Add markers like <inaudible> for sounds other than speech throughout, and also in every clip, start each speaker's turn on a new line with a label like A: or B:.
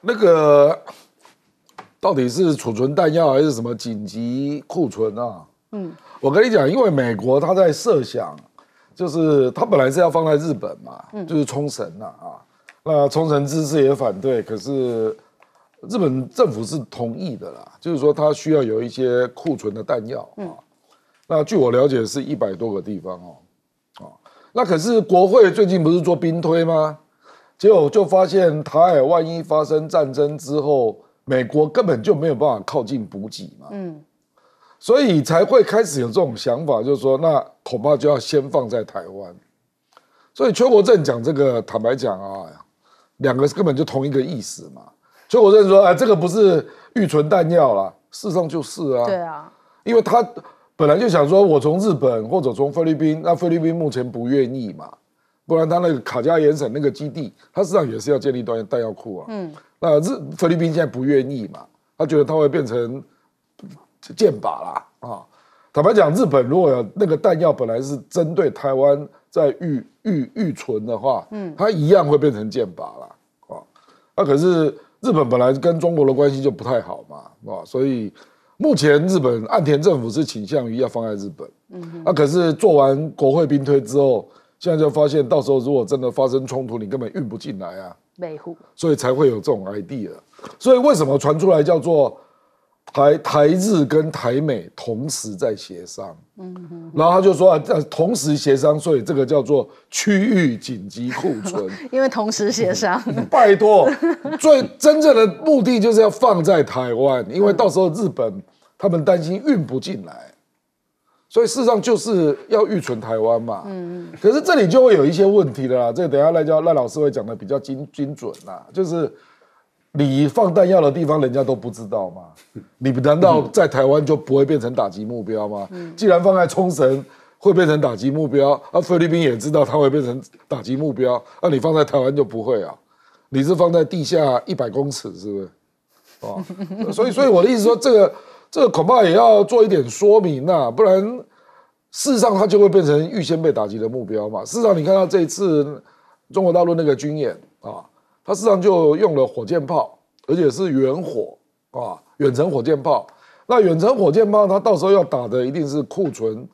A: 那个到底是储存弹药还是什么紧急库存啊？嗯，我跟你讲，因为美国他在设想，就是他本来是要放在日本嘛，就是冲绳呐啊。那冲绳知识也反对，可是日本政府是同意的啦。就是说，他需要有一些库存的弹药。嗯，那据我了解，是一百多个地方哦。哦，那可是国会最近不是做兵推吗？结果就发现，台海万一发生战争之后，美国根本就没有办法靠近补给嘛。嗯，所以才会开始有这种想法，就是说，那恐怕就要先放在台湾。所以邱国正讲这个，坦白讲啊，两个根本就同一个意思嘛。邱国正说，哎，这个不是预存弹药啦，事实上就是啊。对啊，因为他本来就想说我从日本或者从菲律宾，那菲律宾目前不愿意嘛。不然他那个卡加延省那个基地，他实际上也是要建立一段弹药库啊。嗯。那日菲律宾现在不愿意嘛？他觉得他会变成剑靶啦啊！坦白讲，日本如果有那个弹药，本来是针对台湾在预预预存的话，嗯，它一样会变成剑靶啦啊。那可是日本本来跟中国的关系就不太好嘛，啊，所以目前日本岸田政府是倾向于要放在日本。嗯。那可是做完国会兵推之后。现在就发现，到时候如果真的发生冲突，你根本运不进来啊。美户，所以才会有这种 idea。所以为什么传出来叫做台台日跟台美同时在协商？嗯然后他就说啊，这同时协商，所以这个叫做区域紧急库存，
B: <laughs> 因为同时协商。
A: 拜托，最真正的目的就是要放在台湾，因为到时候日本他们担心运不进来。所以事实上就是要预存台湾嘛，嗯可是这里就会有一些问题了啦。这等下赖教赖老师会讲的比较精精准啦，就是你放弹药的地方人家都不知道嘛，你难道在台湾就不会变成打击目标吗？既然放在冲绳会变成打击目标，啊，菲律宾也知道它会变成打击目标，啊，你放在台湾就不会啊？你是放在地下一百公尺，是不是？哦，
B: 所以所以我的意思说这
A: 个。这个恐怕也要做一点说明呐，不然，事实上它就会变成预先被打击的目标嘛。事实上，你看到这一次中国大陆那个军演啊，它事实上就用了火箭炮，而且是远火啊，远程火箭炮。那远程火箭炮，它到时候要打的一定是库存，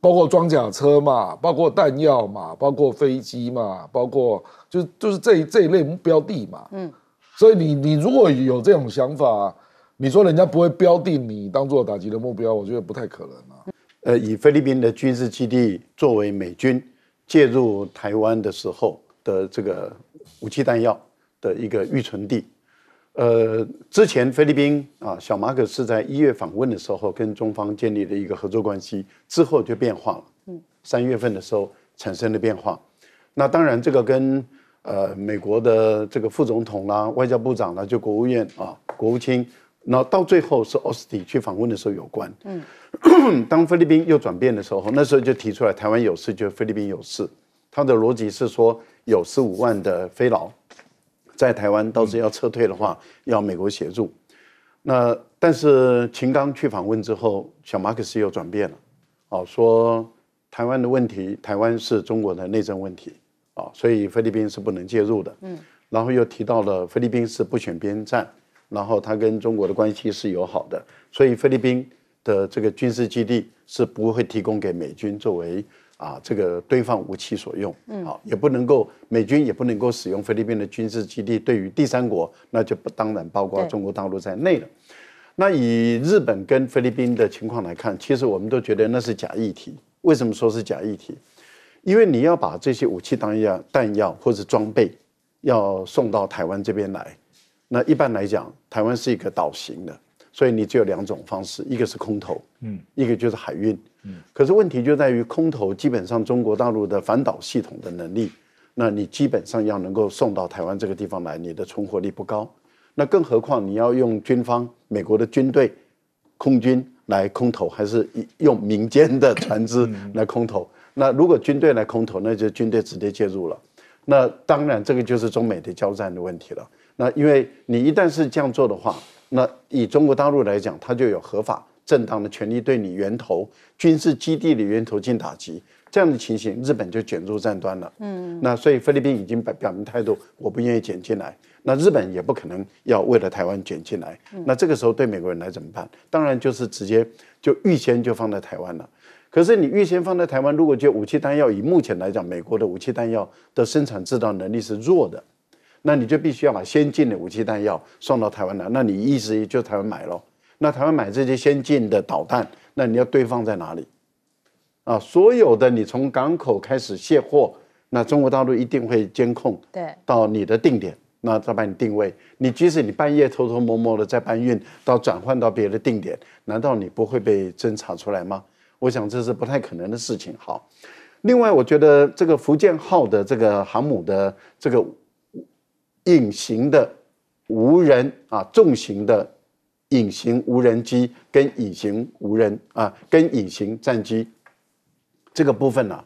A: 包括装甲车嘛，包括弹药嘛，包括飞机嘛，包括就就是这这一类目标地嘛。嗯，所以你你如果有这种想法。你说人家不会标定你当做打击的目标，我觉得不太可能啊。
C: 呃，以菲律宾的军事基地作为美军介入台湾的时候的这个武器弹药的一个预存地。呃，之前菲律宾啊，小马可是在一月访问的时候跟中方建立的一个合作关系，之后就变化了。嗯，三月份的时候产生了变化。那当然，这个跟呃美国的这个副总统啦、外交部长啦、就国务院啊、国务卿。那到最后是奥斯汀去访问的时候有关，嗯，<clears throat> 当菲律宾又转变的时候，那时候就提出来台湾有事就菲律宾有事，他的逻辑是说有十五万的菲劳在台湾，到时要撤退的话要美国协助。那但是秦刚去访问之后，小马克思又转变了，哦，说台湾的问题，台湾是中国的内政问题，啊，所以菲律宾是不能介入的，嗯，然后又提到了菲律宾是不选边站。然后他跟中国的关系是友好的，所以菲律宾的这个军事基地是不会提供给美军作为啊这个堆放武器所用，嗯，好也不能够美军也不能够使用菲律宾的军事基地，对于第三国那就不当然包括中国大陆在内了。那以日本跟菲律宾的情况来看，其实我们都觉得那是假议题。为什么说是假议题？因为你要把这些武器当药、弹药或者装备要送到台湾这边来。那一般来讲，台湾是一个岛型的，所以你只有两种方式，一个是空投，嗯，一个就是海运，嗯。可是问题就在于空投，基本上中国大陆的反导系统的能力，那你基本上要能够送到台湾这个地方来，你的存活率不高。那更何况你要用军方、美国的军队、空军来空投，还是用民间的船只 <laughs> 来空投？那如果军队来空投，那就军队直接介入了。那当然，这个就是中美的交战的问题了。那因为你一旦是这样做的话，那以中国大陆来讲，它就有合法正当的权利对你源头军事基地的源头进行打击。这样的情形，日本就卷入战端了。嗯，那所以菲律宾已经表表明态度，我不愿意卷进来。那日本也不可能要为了台湾卷进来。那这个时候对美国人来怎么办？当然就是直接就预先就放在台湾了。可是你预先放在台湾，如果就武器弹药，以目前来讲，美国的武器弹药的生产制造能力是弱的。那你就必须要把先进的武器弹药送到台湾来，那你意思就台湾买喽？那台湾买这些先进的导弹，那你要堆放在哪里？啊，所有的你从港口开始卸货，那中国大陆一定会监控，对，到你的定点，那再把你定位。你即使你半夜偷偷摸摸的在搬运，到转换到别的定点，难道你不会被侦查出来吗？我想这是不太可能的事情。好，另外，我觉得这个福建号的这个航母的这个。隐形的无人啊，重型的隐形无人机跟隐形无人啊，跟隐形战机这个部分呢，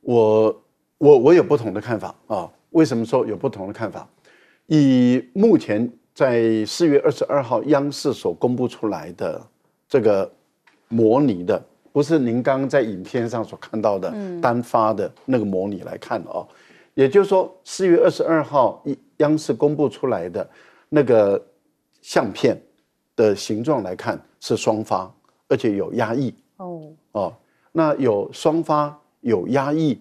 C: 我我我有不同的看法啊。为什么说有不同的看法？以目前在四月二十二号央视所公布出来的这个模拟的，不是您刚刚在影片上所看到的单发的那个模拟来看哦。也就是说四月二十二号一。央视公布出来的那个相片的形状来看是双发，而且有压抑哦哦，那有双发有压抑，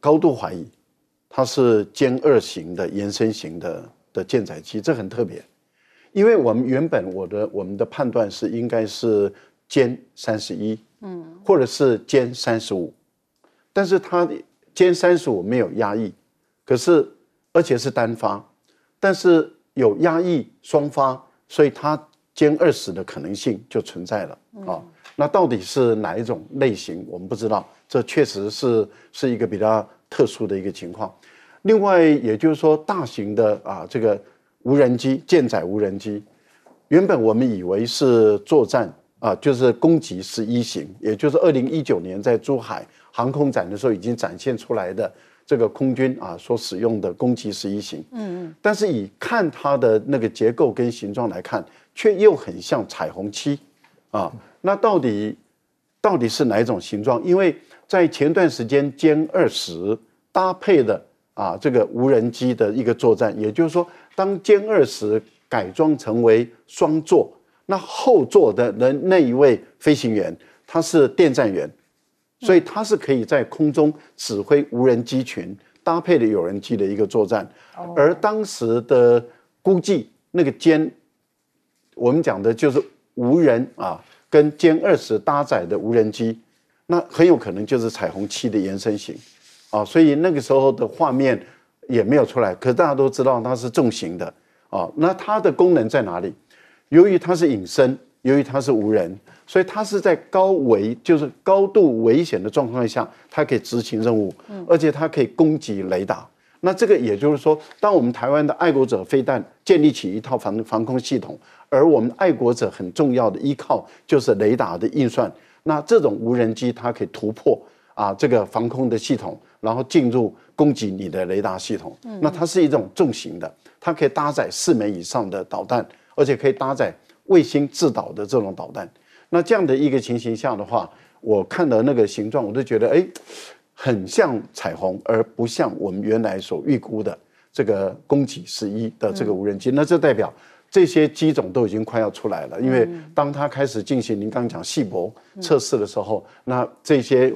C: 高度怀疑它是歼二型的延伸型的的舰载机，这很特别，因为我们原本我的我们的判断是应该是歼三十一嗯或者是歼三十五，但是它歼三十五没有压抑，可是。而且是单发，但是有压抑双发，所以它歼二十的可能性就存在了啊。那到底是哪一种类型，我们不知道。这确实是是一个比较特殊的一个情况。另外，也就是说，大型的啊，这个无人机、舰载无人机，原本我们以为是作战啊，就是攻击是一型，也就是二零一九年在珠海航空展的时候已经展现出来的。这个空军啊所使用的攻击十一型，嗯嗯，但是以看它的那个结构跟形状来看，却又很像彩虹七啊。那到底到底是哪一种形状？因为在前段时间，歼二十搭配的啊这个无人机的一个作战，也就是说，当歼二十改装成为双座，那后座的那那一位飞行员他是电站员。所以它是可以在空中指挥无人机群搭配的有人机的一个作战，而当时的估计，那个歼，我们讲的就是无人啊，跟歼二十搭载的无人机，那很有可能就是彩虹七的延伸型，啊，所以那个时候的画面也没有出来，可大家都知道它是重型的，啊，那它的功能在哪里？由于它是隐身，由于它是无人。所以它是在高危，就是高度危险的状况下，它可以执行任务，而且它可以攻击雷达。那这个也就是说，当我们台湾的爱国者飞弹建立起一套防防空系统，而我们爱国者很重要的依靠就是雷达的运算。那这种无人机它可以突破啊这个防空的系统，然后进入攻击你的雷达系统。那它是一种重型的，它可以搭载四枚以上的导弹，而且可以搭载卫星制导的这种导弹。那这样的一个情形下的话，我看到那个形状，我都觉得哎，很像彩虹，而不像我们原来所预估的这个攻击十一的这个无人机。那这代表这些机种都已经快要出来了，因为当它开始进行您刚刚讲细薄测试的时候，那这些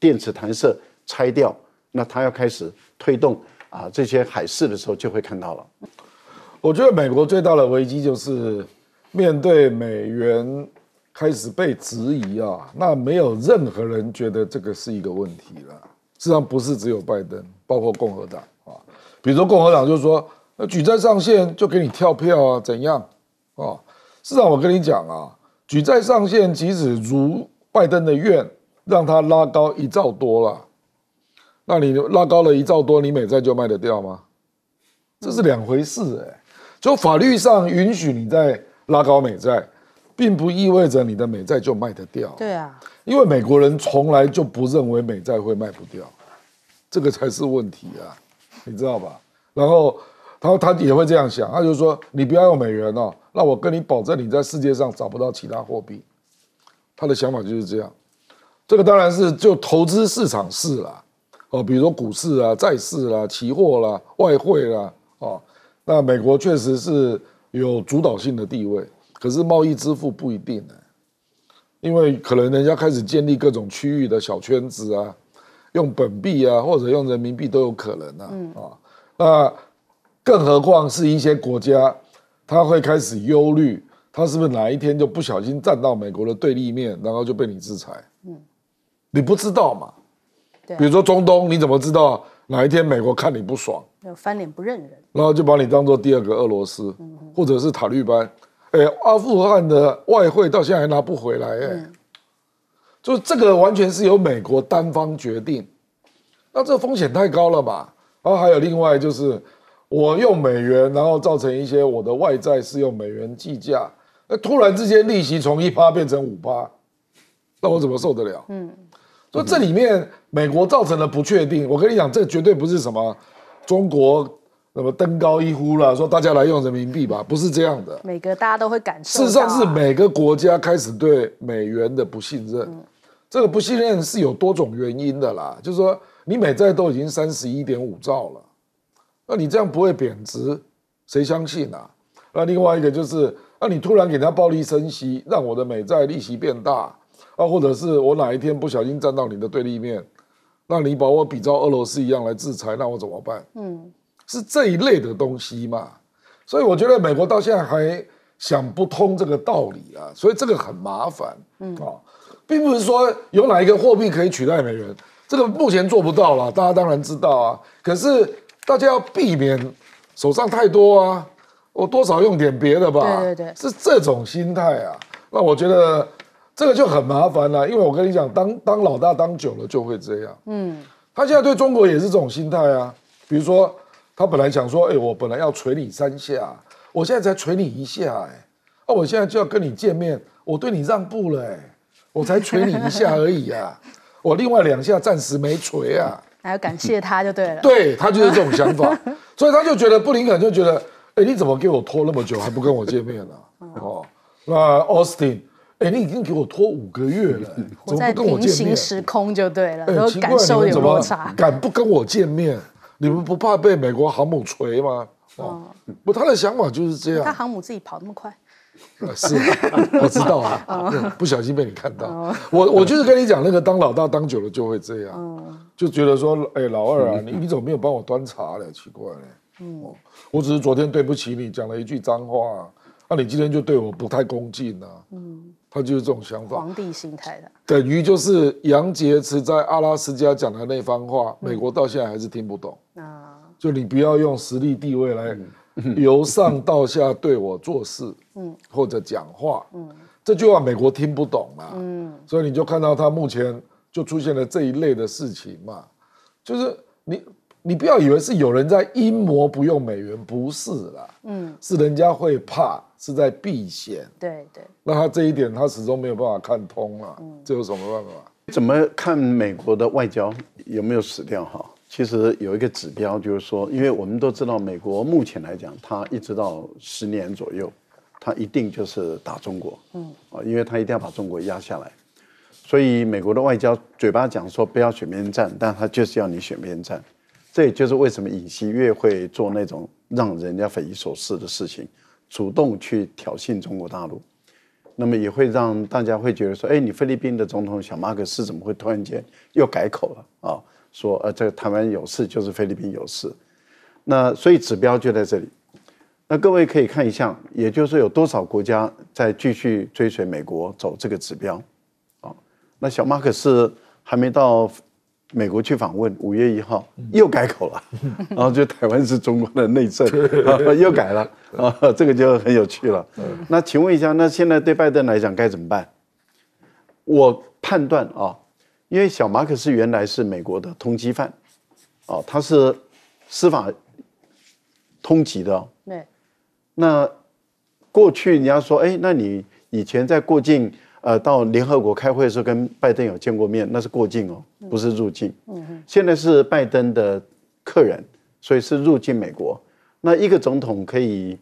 C: 电磁弹射拆掉，
A: 那它要开始推动啊这些海试的时候，就会看到了。我觉得美国最大的危机就是面对美元。开始被质疑啊，那没有任何人觉得这个是一个问题了。事实上，不是只有拜登，包括共和党啊。比如说，共和党就说，那举债上限就给你跳票啊，怎样啊？事实上，我跟你讲啊，举债上限即使如拜登的愿，让它拉高一兆多了，那你拉高了一兆多，你美债就卖得掉吗？这是两回事哎。就法律上允许你再拉高美债。并不意味着你的美债就卖得掉，对啊，因为美国人从来就不认为美债会卖不掉，这个才是问题啊，<laughs> 你知道吧？然后，然后他也会这样想，他就说你不要用美元哦，那我跟你保证，你在世界上找不到其他货币。他的想法就是这样，这个当然是就投资市场市啦，哦，比如说股市啊、债市啦、期货啦、外汇啦，哦，那美国确实是有主导性的地位。可是贸易支付不一定呢，因为可能人家开始建立各种区域的小圈子啊，用本币啊，或者用人民币都有可能啊。嗯啊，那更何况是一些国家，他会开始忧虑，他是不是哪一天就不小心站到美国的对立面，然后就被你制裁？嗯，你不知道嘛？比如说中东，你怎么知道哪一天美国看你不爽，
B: 翻脸不认人，
A: 然后就把你当做第二个俄罗斯，或者是塔利班。哎，阿富汗的外汇到现在还拿不回来，哎，就这个完全是由美国单方决定，那这风险太高了吧？然后还有另外就是，我用美元，然后造成一些我的外债是用美元计价，那突然之间利息从一趴变成五趴，那我怎么受得了？嗯，所以这里面美国造成的不确定，我跟你讲，这绝对不是什么中国。什么登高一呼啦，说大家来用人民币吧，不是这样的。
B: 每个大家都会感受。事实上是每
A: 个国家开始对美元的不信任。嗯。这个不信任是有多种原因的啦，就是说你美债都已经三十一点五兆了，那你这样不会贬值，谁相信啊？那另外一个就是，那你突然给人家暴力升息，让我的美债利息变大啊？或者是我哪一天不小心站到你的对立面，那你把我比照俄罗斯一样来制裁，那我怎么办？嗯。是这一类的东西嘛，所以我觉得美国到现在还想不通这个道理啊，所以这个很麻烦。嗯啊，并不是说有哪一个货币可以取代美元，这个目前做不到了，大家当然知道啊。可是大家要避免手上太多啊，我多少用点别的吧。对对对，是这种心态啊。那我觉得这个就很麻烦了，因为我跟你讲，当当老大当久了就会这样。嗯，他现在对中国也是这种心态啊，比如说。他本来想说：“哎，我本来要捶你三下，我现在才捶你一下，哎，啊，我现在就要跟你见面，我对你让步了，哎，我才捶你一下而已啊，<laughs> 我另外两下暂时没捶啊。”
B: 还要感谢他就对了，对
A: 他就是这种想法，所以他就觉得不灵感就觉得：“哎，你怎么给我拖那么久还不跟我见面呢？”哦，那 Austin，哎，你已经给我拖五个月了，怎么不跟我见面？平行时
B: 空就对了，然后感受有落差，敢不
A: 跟我见面？你们不怕被美国航母锤吗？哦，不，他的想法就是这样。他
B: 航母自己跑那么快？
A: 是，我知道啊，<laughs> 不小心被你看到。我我就是跟你讲，那个当老大当久了就会这样，就觉得说，哎，老二啊，你你怎么没有帮我端茶呢？奇怪呢。嗯，我只是昨天对不起你，讲了一句脏话，那你今天就对我不太恭敬呢？嗯。他就是这种想法，皇
B: 帝心态的，
A: 等于就是杨洁篪在阿拉斯加讲的那番话，美国到现在还是听不懂啊。就你不要用实力地位来 <laughs> 由上到下对我做事，嗯，或者讲话，嗯，这句话美国听不懂嘛，嗯，所以你就看到他目前就出现了这一类的事情嘛，就是你你不要以为是有人在阴谋不用美元，不是啦，嗯，是人家会怕。是在避险，对对，那他这一点他始终没有办法看通了，嗯，这有什么办法？怎么看美国的外交有没有死掉？哈，
C: 其实有一个指标就是说，因为我们都知道，美国目前来讲，它一直到十年左右，它一定就是打中国，嗯，啊，因为它一定要把中国压下来，所以美国的外交嘴巴讲说不要选边站，但他就是要你选边站，这也就是为什么尹锡悦会做那种让人家匪夷所思的事情。主动去挑衅中国大陆，那么也会让大家会觉得说，哎，你菲律宾的总统小马克思怎么会突然间又改口了啊？说呃，这台湾有事就是菲律宾有事，那所以指标就在这里。那各位可以看一下，也就是有多少国家在继续追随美国走这个指标啊？那小马克思还没到。美国去访问，五月一号又改口了，<laughs> 然后就台湾是中国的内政，又改了，啊，这个就很有趣了。那请问一下，那现在对拜登来讲该怎么办？我判断啊，因为小马可是原来是美国的通缉犯，哦，他是司法通缉的。那过去人家说，哎，那你以前在过境。呃，到联合国开会的时候跟拜登有见过面，那是过境哦，不是入境。嗯，现在是拜登的客人，所以是入境美国。那一个总统可以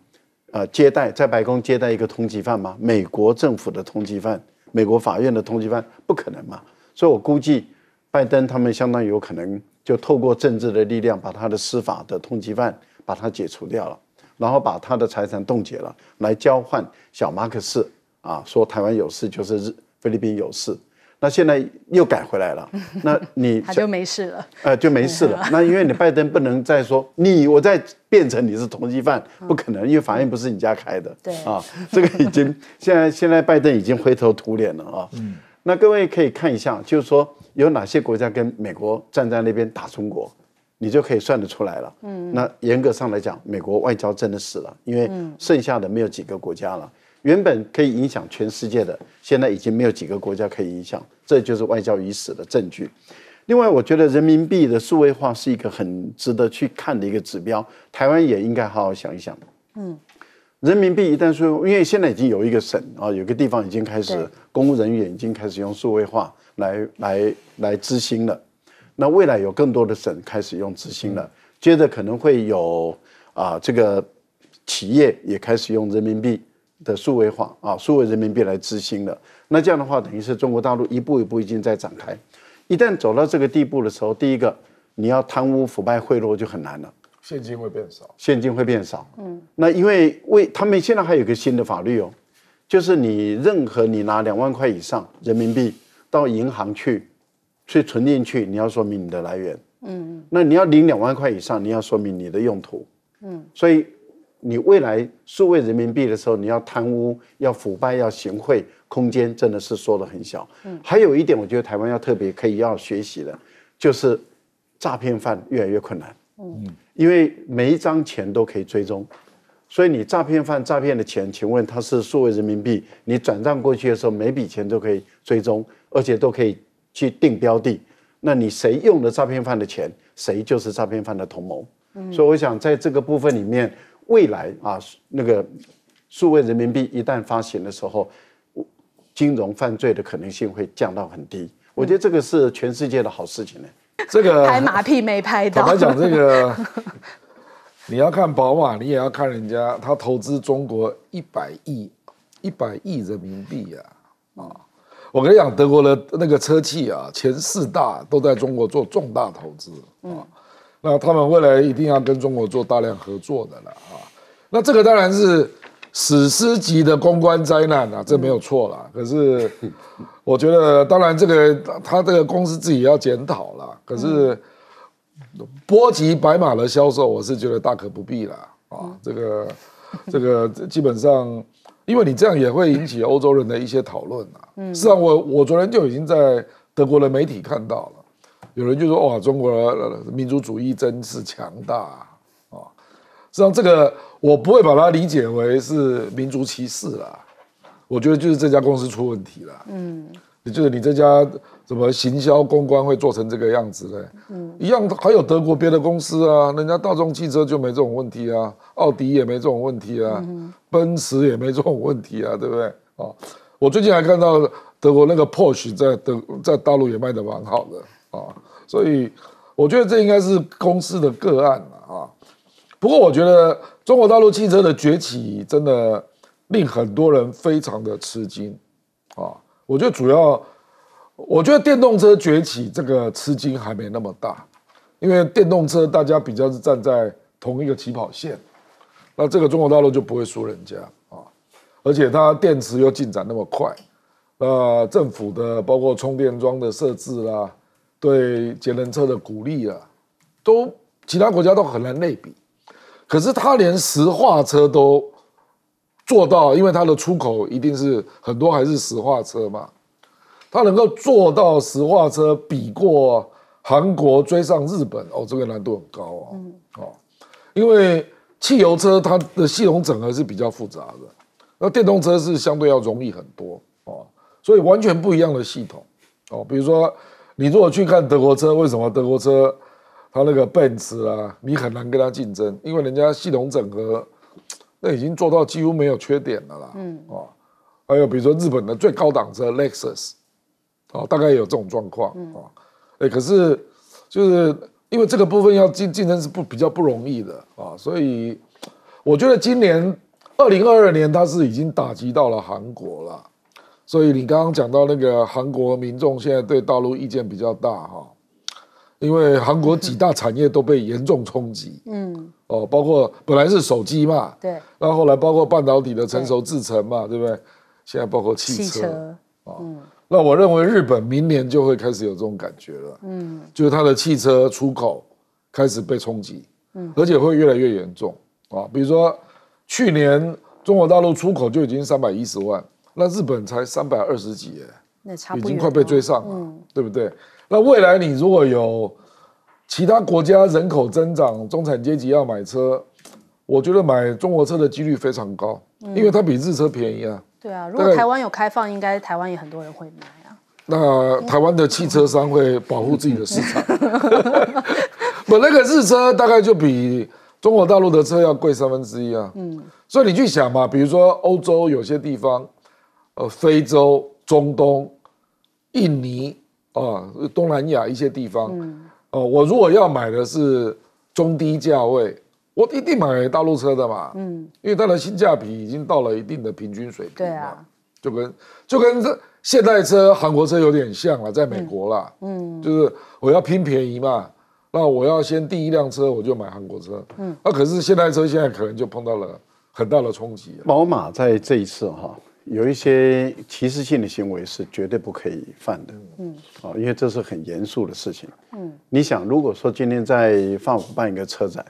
C: 呃接待在白宫接待一个通缉犯吗？美国政府的通缉犯，美国法院的通缉犯，不可能嘛？所以我估计拜登他们相当有可能就透过政治的力量把他的司法的通缉犯把他解除掉了，然后把他的财产冻结了，来交换小马克思。啊，说台湾有事就是日菲律宾有事，那现在又改回来了。<laughs> 那你就没
B: 事了，呃，就没事了。那因为你
C: 拜登不能再说你，我再变成你是通缉犯，不可能，因为法院不是你家开的。对啊，这个已经现在现在拜登已经灰头土脸了啊。嗯，那各位可以看一下，就是说有哪些国家跟美国站在那边打中国，你就可以算得出来了。嗯，那严格上来讲，美国外交真的死了，因为剩下的没有几个国家了。原本可以影响全世界的，现在已经没有几个国家可以影响，这就是外交已死的证据。另外，我觉得人民币的数位化是一个很值得去看的一个指标，台湾也应该好好想一想。嗯，人民币一旦说，因为现在已经有一个省啊，有个地方已经开始公务人员已经开始用数位化来来来执行了，那未来有更多的省开始用执行了，接着可能会有啊，这个企业也开始用人民币。的数位化啊，数位人民币来执行的。那这样的话，等于是中国大陆一步一步已经在展开。一旦走到这个地步的时候，第一个你要贪污腐败贿赂就很难了。
A: 现金会变少，
C: 现金会变少。嗯，那因为为他们现在还有个新的法律哦，就是你任何你拿两万块以上人民币到银行去去存进去，你要说明你的来源。嗯，那你要领两万块以上，你要说明你的用途。嗯，所以。你未来数位人民币的时候，你要贪污、要腐败、要行贿，空间真的是缩的很小。嗯，还有一点，我觉得台湾要特别可以要学习的，就是诈骗犯越来越困难。嗯，因为每一张钱都可以追踪，所以你诈骗犯诈骗的钱，请问他是数位人民币？你转账过去的时候，每笔钱都可以追踪，而且都可以去定标的。那你谁用的诈骗犯的钱，谁就是诈骗犯的同谋。嗯，所以我想在这个部分里面。未来啊，那个数位人民币一旦发行的时候，金融犯罪的可能性会降到很低。我觉得这个是全世界的好事情呢。这个 <laughs> 拍马
B: 屁没拍到。坦白讲，这个
A: <laughs> 你要看宝马，你也要看人家他投资中国一百亿，一百亿人民币呀！啊，我跟你讲，德国的那个车企啊，前四大都在中国做重大投资啊。那他们未来一定要跟中国做大量合作的了啊！那这个当然是史诗级的公关灾难啊，这没有错啦。可是，我觉得当然这个他这个公司自己要检讨了。可是，波及白马的销售，我是觉得大可不必了啊！这个这个基本上，因为你这样也会引起欧洲人的一些讨论啊。嗯，实际上，我我昨天就已经在德国的媒体看到了。有人就说哇，中国民族主义真是强大啊！实际上，这个我不会把它理解为是民族歧视啦。我觉得就是这家公司出问题了。嗯，也就是你这家怎么行销公关会做成这个样子呢？嗯，一样还有德国别的公司啊，人家大众汽车就没这种问题啊，奥迪也没这种问题啊，<laughs> 奔驰也没这种问题啊，对不对？啊，我最近还看到德国那个 Porsche 在德在大陆也卖得蛮好的啊。所以，我觉得这应该是公司的个案了啊。不过，我觉得中国大陆汽车的崛起真的令很多人非常的吃惊啊。我觉得主要，我觉得电动车崛起这个吃惊还没那么大，因为电动车大家比较是站在同一个起跑线，那这个中国大陆就不会输人家啊。而且它电池又进展那么快，那政府的包括充电桩的设置啦。对节能车的鼓励啊，都其他国家都很难类比，可是他连石化车都做到，因为它的出口一定是很多还是石化车嘛，他能够做到石化车比过韩国追上日本哦，这个难度很高啊，哦，因为汽油车它的系统整合是比较复杂的，那电动车是相对要容易很多哦，所以完全不一样的系统哦，比如说。你如果去看德国车，为什么德国车，它那个奔驰啊，你很难跟它竞争，因为人家系统整合，<tsk> 那已经做到几乎没有缺点了啦。嗯啊，还有比如说日本的最高档车 Lexus，啊，大概也有这种状况啊。哎，可是就是因为这个部分要竞竞争是不比较不容易的啊，所以我觉得今年二零二二年它是已经打击到了韩国了。所以你刚刚讲到那个韩国民众现在对大陆意见比较大哈，因为韩国几大产业都被严重冲击。嗯。哦，包括本来是手机嘛。对。那后来包括半导体的成熟制程嘛，对不对？现在包括汽车。汽车。那我认为日本明年就会开始有这种感觉了。嗯。就是它的汽车出口开始被冲击。嗯。而且会越来越严重啊！比如说，去年中国大陆出口就已经三百一十万。那日本才三百二十几，耶，
B: 那差不已经快被追上了，
A: 对不对？那未来你如果有其他国家人口增长，中产阶级要买车，我觉得买中国车的几率非常高，因为它比日车便宜啊。
B: 对啊，如果台湾有开放，应该台湾也很多人会买啊。
A: 那台湾的汽车商会保护自己的市场，不，<laughs> <laughs> 那个日车大概就比中国大陆的车要贵三分之一啊。嗯，所以你去想嘛，比如说欧洲有些地方。呃，非洲、中东、印尼啊，东南亚一些地方，哦，我如果要买的是中低价位，我一定买大陆车的嘛，嗯，因为它的性价比已经到了一定的平均水平，对啊，就跟就跟这现代车、韩国车有点像了，在美国啦。嗯，就是我要拼便宜嘛，那我要先第一辆车我就买韩国车，嗯，那可是现代车现在可能就碰到了很大的冲击，
C: 宝马在这一次哈。有一些歧视性的行为是绝对不可以犯的，嗯，哦，因为这是很严肃的事情，嗯，你想，如果说今天在法国办一个车展，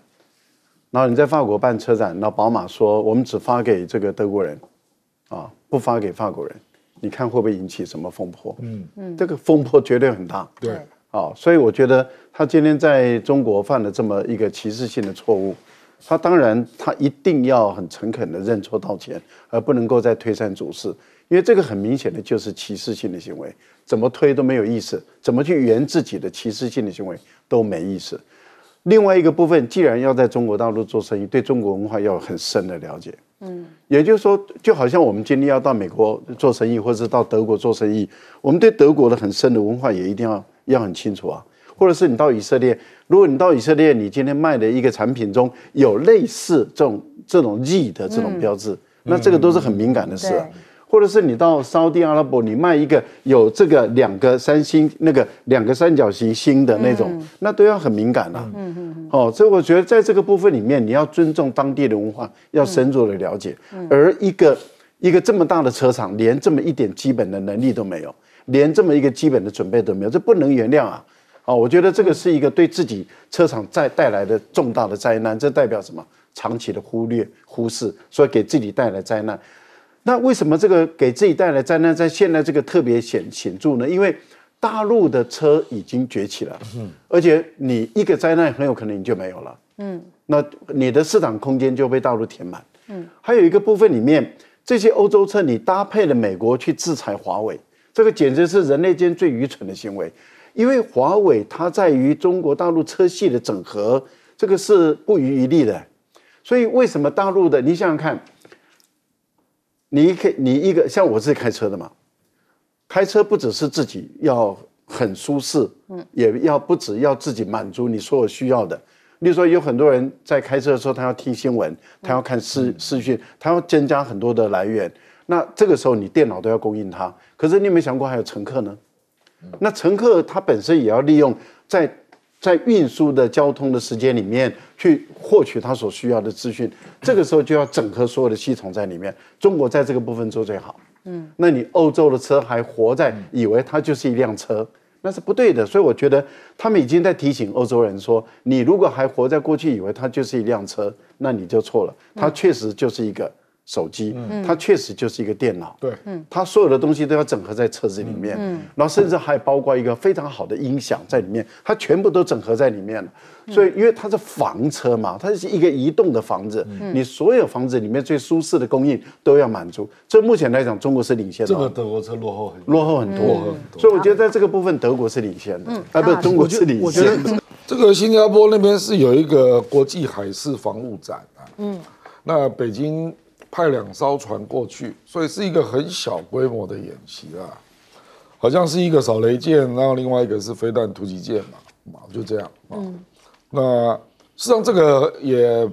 C: 然后你在法国办车展，那宝马说我们只发给这个德国人，啊，不发给法国人，你看会不会引起什么风波？嗯嗯，这个风波绝对很大，对，啊，所以我觉得他今天在中国犯了这么一个歧视性的错误。他当然，他一定要很诚恳的认错道歉，而不能够再推三阻四，因为这个很明显的就是歧视性的行为，怎么推都没有意思，怎么去圆自己的歧视性的行为都没意思。另外一个部分，既然要在中国大陆做生意，对中国文化要有很深的了解，嗯，也就是说，就好像我们今天要到美国做生意，或者到德国做生意，我们对德国的很深的文化也一定要要很清楚啊。或者是你到以色列，如果你到以色列，你今天卖的一个产品中有类似这种这种 E 的这种标志，那这个都是很敏感的事。或者是你到沙特阿拉伯，你卖一个有这个两个三星那个两个三角形星的那种，那都要很敏感啊。嗯嗯。哦，所以我觉得在这个部分里面，你要尊重当地的文化，要深入的了解。嗯。而一个一个这么大的车厂，连这么一点基本的能力都没有，连这么一个基本的准备都没有，这不能原谅啊！啊，我觉得这个是一个对自己车厂再带来的重大的灾难。这代表什么？长期的忽略、忽视，所以给自己带来灾难。那为什么这个给自己带来灾难，在现在这个特别显显著呢？因为大陆的车已经崛起了，嗯，而且你一个灾难很有可能你就没有了，嗯，那你的市场空间就被大陆填满，嗯。还有一个部分里面，这些欧洲车你搭配了美国去制裁华为，这个简直是人类间最愚蠢的行为。因为华为它在于中国大陆车系的整合，这个是不遗余力的。所以为什么大陆的？你想想看，你一开你一个像我自己开车的嘛，开车不只是自己要很舒适，嗯，也要不只要自己满足你所有需要的。例如说有很多人在开车的时候，他要听新闻，他要看视视讯，他要增加很多的来源。那这个时候你电脑都要供应他，可是你有没有想过还有乘客呢？那乘客他本身也要利用在在运输的交通的时间里面去获取他所需要的资讯，这个时候就要整合所有的系统在里面。中国在这个部分做最好。嗯，那你欧洲的车还活在以为它就是一辆车，那是不对的。所以我觉得他们已经在提醒欧洲人说，你如果还活在过去以为它就是一辆车，那你就错了。它确实就是一个。手机，它确实就是一个电脑。对，嗯，它所有的东西都要整合在车子里面，嗯，然后甚至还包括一个非常好的音响在里面，它全部都整合在里面了。所以，因为它是房车嘛，它是一个移动的房子，你所有房子里面最舒适的供应都要满足。所以目前来讲，中国是领先的。这个
A: 德国车落
D: 后很，落后很多。
A: 所以我觉得在这个部分，德国是领先的，啊，不中国是领先的。这个新加坡那边是有一个国际海事防务展啊，嗯，那北京。派两艘船过去，所以是一个很小规模的演习啦，好像是一个扫雷舰，然后另外一个是飞弹突击舰嘛，啊，就这样啊。那实际上这个也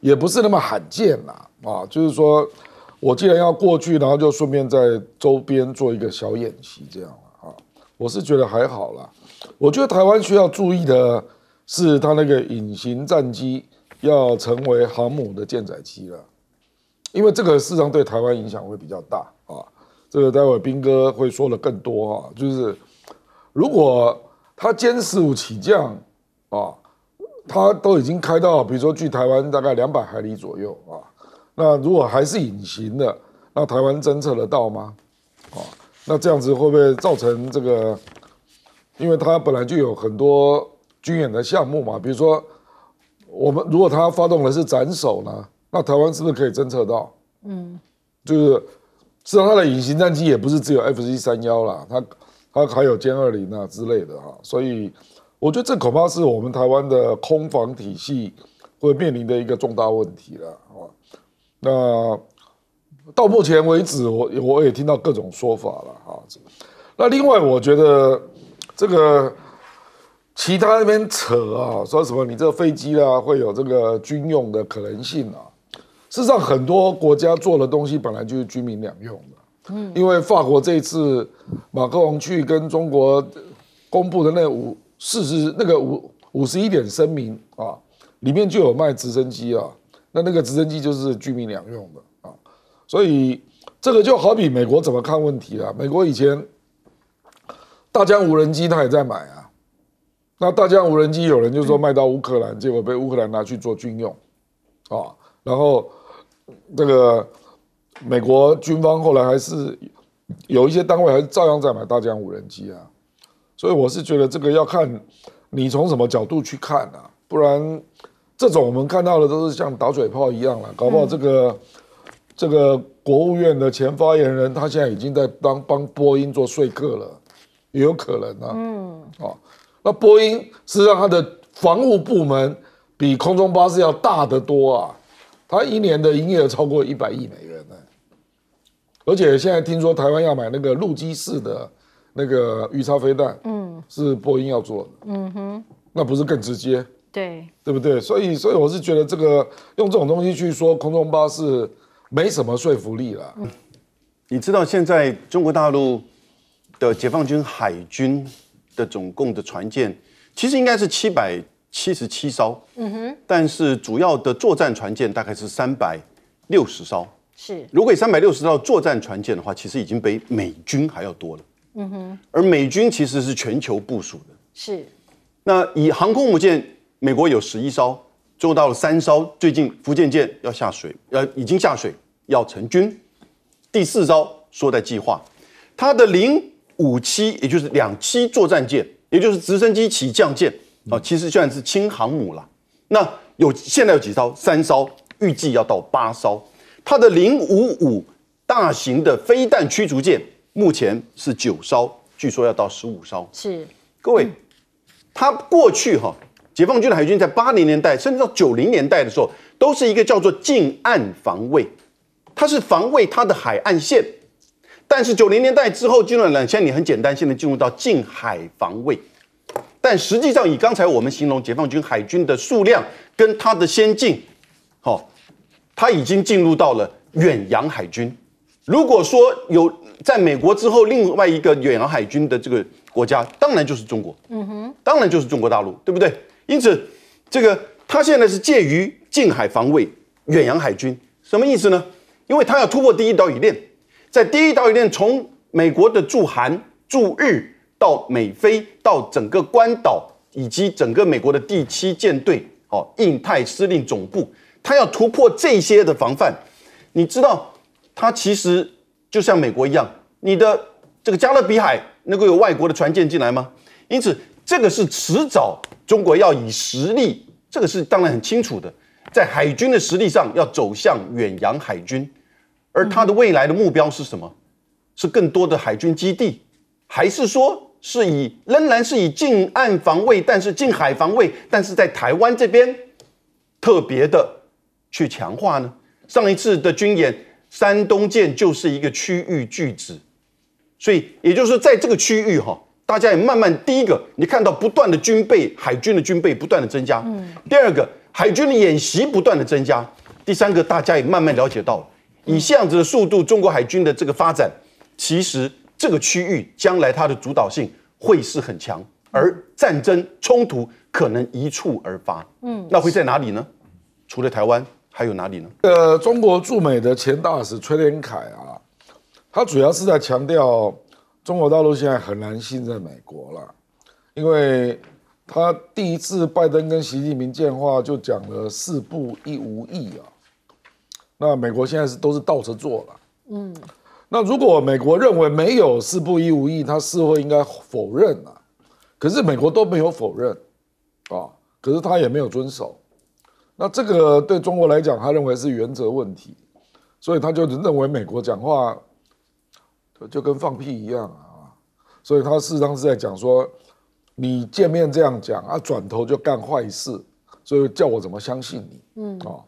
A: 也不是那么罕见啦，啊，就是说我既然要过去，然后就顺便在周边做一个小演习这样啊。我是觉得还好啦。我觉得台湾需要注意的是，它那个隐形战机要成为航母的舰载机了。因为这个事实上对台湾影响会比较大啊，这个待会兵哥会说的更多啊，就是如果他歼十五起降啊，他都已经开到比如说距台湾大概两百海里左右啊，那如果还是隐形的，那台湾侦测得到吗？啊，那这样子会不会造成这个？因为它本来就有很多军演的项目嘛，比如说我们如果他发动的是斩首呢？那台湾是不是可以侦测到？嗯，就是，际上它的隐形战机也不是只有 F C 三幺啦，它它还有歼二零啊之类的哈，所以我觉得这恐怕是我们台湾的空防体系会面临的一个重大问题了啊。那到目前为止，我我也听到各种说法了啊。那另外，我觉得这个其他那边扯啊，说什么你这飞机啊会有这个军用的可能性啊。事实上，很多国家做的东西本来就是军民两用的。嗯，因为法国这一次马克龙去跟中国公布的那五四十那个五五十一点声明啊，里面就有卖直升机啊，那那个直升机就是军民两用的啊。所以这个就好比美国怎么看问题啊？美国以前大疆无人机它也在买啊，那大疆无人机有人就说卖到乌克兰，结果被乌克兰拿去做军用啊，然后。这个美国军方后来还是有一些单位还是照样在买大疆无人机啊，所以我是觉得这个要看你从什么角度去看啊，不然这种我们看到的都是像打嘴炮一样了，搞不好这个这个国务院的前发言人他现在已经在当帮波音做说客了，也有可能啊，嗯，啊，那波音是让他的防务部门比空中巴士要大得多啊。他一年的营业额超过一百亿美元呢，而且现在听说台湾要买那个陆基式的那个鱼叉飞弹，嗯，是波音要做的，嗯哼，那不是更直接？对，对不对？所以，所以我是觉得这个用这种东西去说空中巴士，没
D: 什么说服力了。你知道现在中国大陆的解放军海军的总共的船舰，其实应该是七百。七十七艘，嗯哼，但是主要的作战船舰大概是三百六十艘，是。如果以三百六十艘作战船舰的话，其实已经比美军还要多了，嗯哼。而美军其实是全球部署的，是。那以航空母舰，美国有十一艘，中国到了三艘，最近福建舰要下水，呃，已经下水要成军。第四艘说在计划，它的零五七，也就是两栖作战舰，也就是直升机起降舰。哦，其实算是轻航母了，那有现在有几艘，三艘，预计要到八艘。它的零五五大型的飞弹驱逐舰目前是九艘，据说要到十五艘。是各位，它过去哈，解放军的海军在八零年代甚至到九零年代的时候，都是一个叫做近岸防卫，它是防卫它的海岸线。但是九零年代之后，进入了千年，很简单性在进入到近海防卫。但实际上，以刚才我们形容解放军海军的数量跟它的先进，好，它已经进入到了远洋海军。如果说有在美国之后另外一个远洋海军的这个国家，当然就是中国，嗯哼，当然就是中国大陆，对不对？因此，这个它现在是介于近海防卫、远洋海军，什么意思呢？因为它要突破第一岛链，在第一岛链从美国的驻韩、驻日。到美菲，到整个关岛以及整个美国的第七舰队哦，印太司令总部，他要突破这些的防范。你知道，他其实就像美国一样，你的这个加勒比海能够有外国的船舰进来吗？因此，这个是迟早中国要以实力，这个是当然很清楚的，在海军的实力上要走向远洋海军，而他的未来的目标是什么？是更多的海军基地，还是说？是以仍然是以近岸防卫，但是近海防卫，但是在台湾这边特别的去强化呢。上一次的军演，山东舰就是一个区域巨子，所以也就是说，在这个区域哈，大家也慢慢第一个，你看到不断的军备，海军的军备不断的增加；第二个，海军的演习不断的增加；第三个，大家也慢慢了解到了，以这样子的速度，中国海军的这个发展其实。这个区域将来它的主导性会是很强，而战争冲突可能一触而发。嗯，那会在哪里呢？除了台湾，还有哪里呢？呃，中国驻美的前
A: 大使崔连凯啊，他主要是在强调，中国大陆现在很难信任美国了，因为他第一次拜登跟习近平见话就讲了“四不一无意啊，那美国现在是都是倒着做了。嗯。那如果美国认为没有是不一无意，他似乎应该否认啊。可是美国都没有否认，啊，可是他也没有遵守。那这个对中国来讲，他认为是原则问题，所以他就认为美国讲话，就跟放屁一样啊。所以他事实上是在讲说，你见面这样讲，啊，转头就干坏事，所以叫我怎么相信你？嗯啊，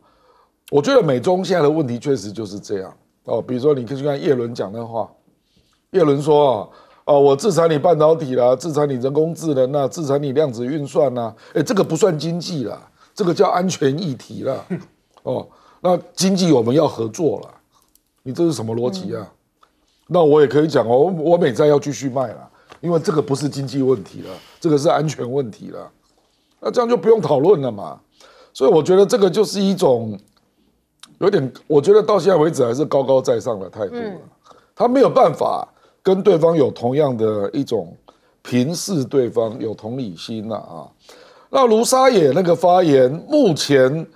A: 我觉得美中现在的问题确实就是这样。哦，比如说你可以去看叶伦讲那话，叶伦说啊哦，我制裁你半导体啦，制裁你人工智能啦，制裁你量子运算啦，哎，这个不算经济啦，这个叫安全议题啦。<laughs> 哦，那经济我们要合作啦，你这是什么逻辑啊？那我也可以讲哦，我美债要继续卖啦，因为这个不是经济问题了，这个是安全问题了，那这样就不用讨论了嘛？所以我觉得这个就是一种。有点，我觉得到现在为止还是高高在上的态度他没有办法跟对方有同样的一种平视对方、有同理心了啊。那卢沙野那个发言，目前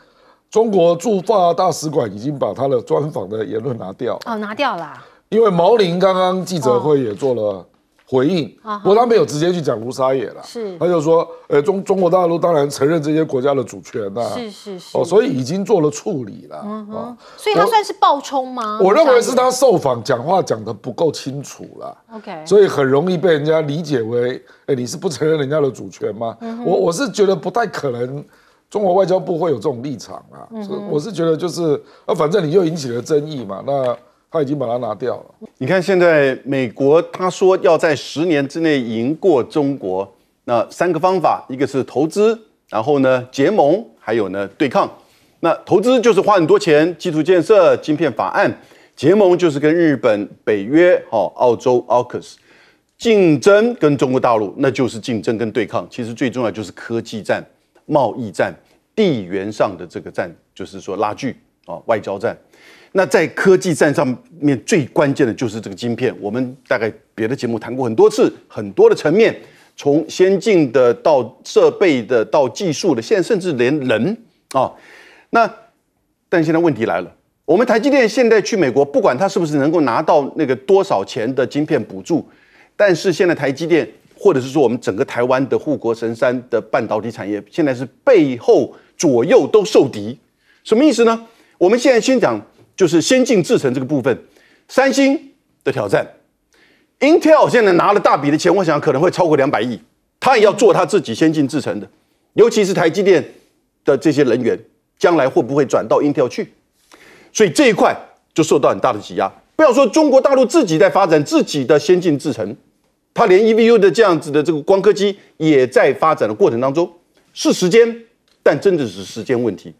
A: 中国驻法大使馆已经把他的专访的言论拿掉
B: 哦，拿掉了，
A: 因为毛林刚刚记者会也做了。回应我不过他没有直接去讲卢沙野了，是他就说，呃，中中国大陆当然承认这些国家的主权呐，是
B: 是是，哦，所以已
A: 经做了处理了，嗯所以他算是
B: 暴冲吗？我认为是他受
A: 访讲话讲的不够清楚了
B: ，OK，所以很
A: 容易被人家理解为，哎，你是不承认人家的主权吗？我我是觉得不太可能，中国外交部会有这种立场啊，我是觉得就是，呃，反正你又引起了争议嘛，那。他已经把它拿掉了。
D: 你看，现在美国他说要在十年之内赢过中国，那三个方法，一个是投资，然后呢结盟，还有呢对抗。那投资就是花很多钱，基础建设、晶片法案；结盟就是跟日本、北约、好澳洲、Alx 竞争跟中国大陆，那就是竞争跟对抗。其实最重要就是科技战、贸易战、地缘上的这个战，就是说拉锯。啊，外交战，那在科技战上面最关键的就是这个晶片。我们大概别的节目谈过很多次，很多的层面，从先进的到设备的到技术的，现在甚至连人啊。那，但现在问题来了，我们台积电现在去美国，不管它是不是能够拿到那个多少钱的晶片补助，但是现在台积电或者是说我们整个台湾的护国神山的半导体产业，现在是背后左右都受敌，什么意思呢？我们现在先讲，就是先进制程这个部分，三星的挑战，Intel 现在拿了大笔的钱，我想可能会超过两百亿，他也要做他自己先进制程的，尤其是台积电的这些人员，将来会不会转到 Intel 去？所以这一块就受到很大的挤压。不要说中国大陆自己在发展自己的先进制程，它连 E V U 的这样子的这个光刻机也在发展的过程当中，是时间，但真的是时间问题。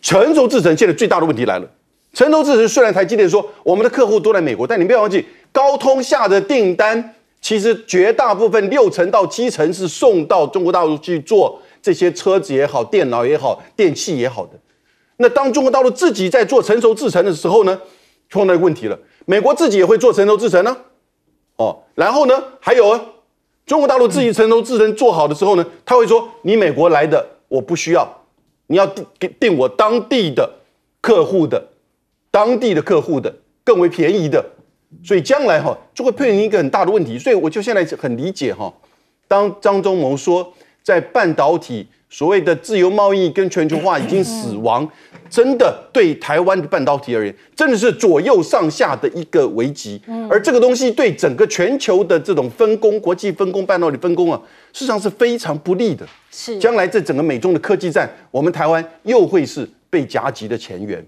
D: 成熟制程现在最大的问题来了。成熟制程虽然台积电说我们的客户都在美国，但你不要忘记，高通下的订单其实绝大部分六成到七成是送到中国大陆去做这些车子也好、电脑也好、电器也好的。那当中国大陆自己在做成熟制程的时候呢，碰到问题了。美国自己也会做成熟制程呢。哦，然后呢，还有，啊，中国大陆自己成熟制程做好的时候呢，他会说你美国来的我不需要。你要定定我当地的客户的当地的客户的更为便宜的，所以将来哈就会面临一个很大的问题。所以我就现在很理解哈，当张忠谋说在半导体所谓的自由贸易跟全球化已经死亡。真的对台湾的半导体而言，真的是左右上下的一个危机，而这个东西对整个全球的这种分工、国际分工、半导体分工啊，事实上是非常不利的。是，将来这整个美中的科技战，我们台湾又会是被夹击的前缘。